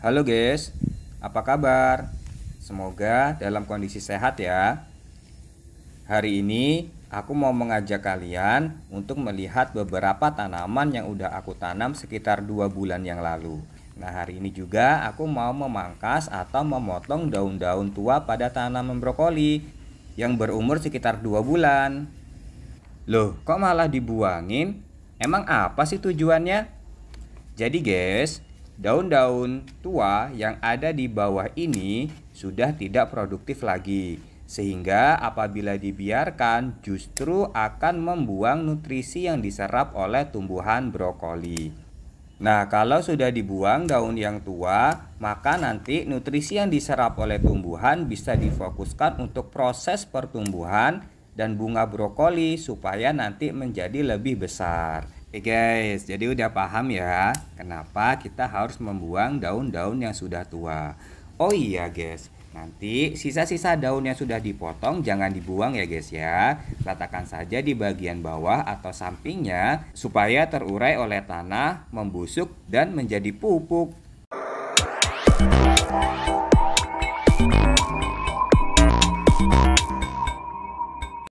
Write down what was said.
Halo guys, apa kabar? Semoga dalam kondisi sehat ya. Hari ini aku mau mengajak kalian untuk melihat beberapa tanaman yang udah aku tanam sekitar dua bulan yang lalu. Nah, hari ini juga aku mau memangkas atau memotong daun-daun tua pada tanaman brokoli yang berumur sekitar dua bulan. Loh, kok malah dibuangin? Emang apa sih tujuannya? Jadi guys, Daun-daun tua yang ada di bawah ini sudah tidak produktif lagi, sehingga apabila dibiarkan justru akan membuang nutrisi yang diserap oleh tumbuhan brokoli. Nah, kalau sudah dibuang daun yang tua, maka nanti nutrisi yang diserap oleh tumbuhan bisa difokuskan untuk proses pertumbuhan dan bunga brokoli supaya nanti menjadi lebih besar. Oke guys, jadi udah paham ya kenapa kita harus membuang daun-daun yang sudah tua. Oh iya guys, nanti sisa-sisa daun yang sudah dipotong jangan dibuang ya guys ya. Letakkan saja di bagian bawah atau sampingnya supaya terurai oleh tanah, membusuk dan menjadi pupuk.